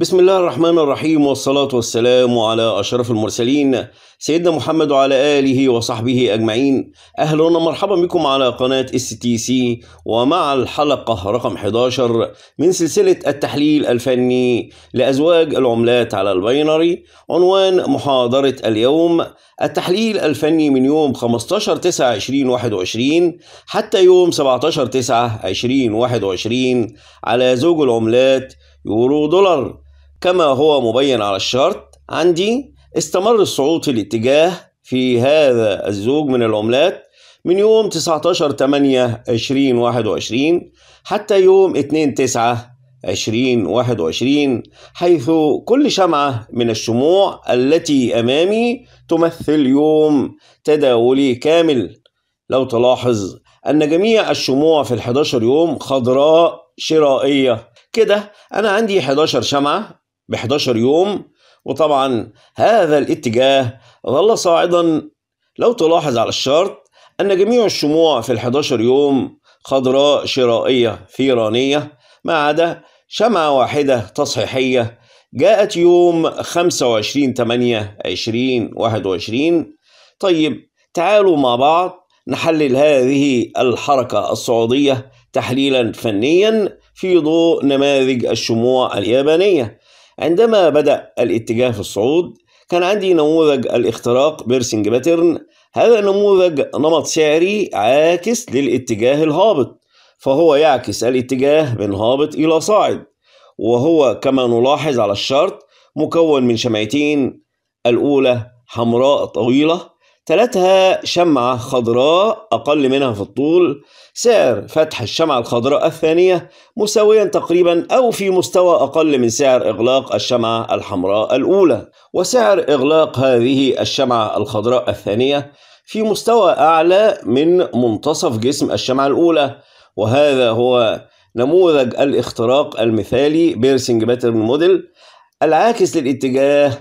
بسم الله الرحمن الرحيم والصلاة والسلام على أشرف المرسلين سيدنا محمد وعلى آله وصحبه أجمعين أهلا ومرحبا بكم على قناة اس تي سي ومع الحلقة رقم 11 من سلسلة التحليل الفني لأزواج العملات على الباينري عنوان محاضرة اليوم التحليل الفني من يوم 15 9 2021 حتى يوم 17 9 2021 على زوج العملات يورو دولار كما هو مبين على الشرط عندي استمر الصعود في الاتجاه في هذا الزوج من العملات من يوم 19 8 2021 حتى يوم 2 9 2021 حيث كل شمعة من الشموع التي أمامي تمثل يوم تداولي كامل لو تلاحظ أن جميع الشموع في ال11 يوم خضراء شرائية كده أنا عندي 11 شمعة ب 11 يوم وطبعا هذا الاتجاه ظل صاعدا لو تلاحظ على الشرط أن جميع الشموع في ال 11 يوم خضراء شرائية فيرانية ما عدا شمعة واحدة تصحيحية جاءت يوم 25 8 2021 طيب تعالوا مع بعض نحلل هذه الحركة الصعودية تحليلا فنيا في ضوء نماذج الشموع اليابانية عندما بدأ الاتجاه في الصعود كان عندي نموذج الاختراق بيرسينج باترن هذا نموذج نمط سعري عاكس للاتجاه الهابط فهو يعكس الاتجاه من هابط إلى صاعد وهو كما نلاحظ على الشرط مكون من شمعتين الأولى حمراء طويلة تلاتها شمعة خضراء أقل منها في الطول سعر فتح الشمعة الخضراء الثانية مساويا تقريبا أو في مستوى أقل من سعر إغلاق الشمعة الحمراء الأولى وسعر إغلاق هذه الشمعة الخضراء الثانية في مستوى أعلى من منتصف جسم الشمعة الأولى وهذا هو نموذج الاختراق المثالي بيرسينج باترن موديل العاكس للاتجاه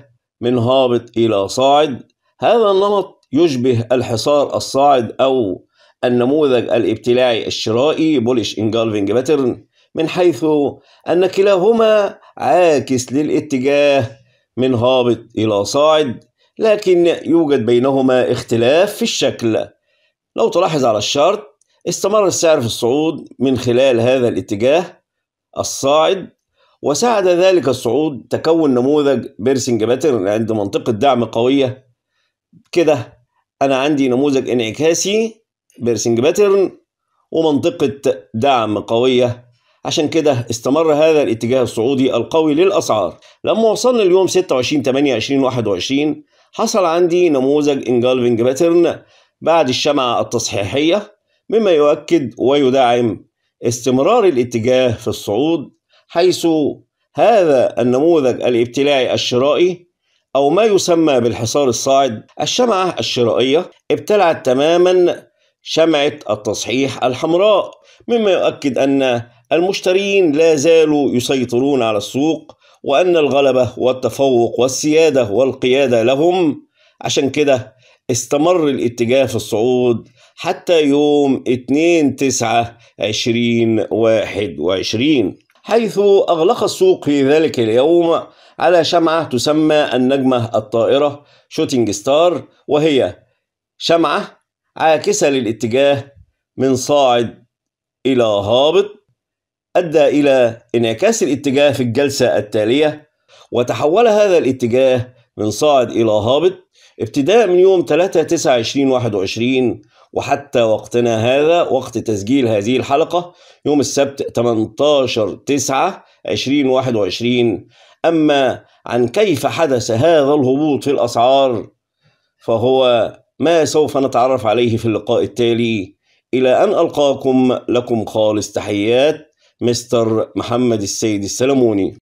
من هابط إلى صاعد هذا النمط يشبه الحصار الصاعد أو النموذج الابتلاعي الشرائي بولش انجلفنج باترن من حيث أن كلاهما عاكس للاتجاه من هابط إلى صاعد لكن يوجد بينهما اختلاف في الشكل لو تلاحظ على الشرط استمر السعر في الصعود من خلال هذا الاتجاه الصاعد وساعد ذلك الصعود تكون نموذج بيرسنج باترن عند منطقة دعم قوية كده أنا عندي نموذج انعكاسي بيرسنج باترن ومنطقة دعم قوية عشان كده استمر هذا الاتجاه الصعودي القوي للأسعار لما وصلنا اليوم 26 28 21 حصل عندي نموذج انجلفنج باترن بعد الشمعة التصحيحية مما يؤكد ويدعم استمرار الاتجاه في الصعود حيث هذا النموذج الابتلاعي الشرائي أو ما يسمى بالحصار الصاعد الشمعة الشرائية ابتلعت تماما شمعة التصحيح الحمراء مما يؤكد أن المشترين لا زالوا يسيطرون على السوق وأن الغلبة والتفوق والسيادة والقيادة لهم عشان كده استمر الاتجاه في الصعود حتى يوم 2 9 2021 حيث أغلق السوق في ذلك اليوم على شمعة تسمى النجمة الطائرة شوتينج ستار وهي شمعة عاكسة للاتجاه من صاعد إلى هابط أدى إلى انعكاس الاتجاه في الجلسة التالية وتحول هذا الاتجاه من صاعد إلى هابط ابتداء من يوم 3 9 2021 وحتى وقتنا هذا وقت تسجيل هذه الحلقة يوم السبت 18 9 2021 أما عن كيف حدث هذا الهبوط في الأسعار فهو ما سوف نتعرف عليه في اللقاء التالي إلى أن ألقاكم لكم خالص تحيات مستر محمد السيد السلموني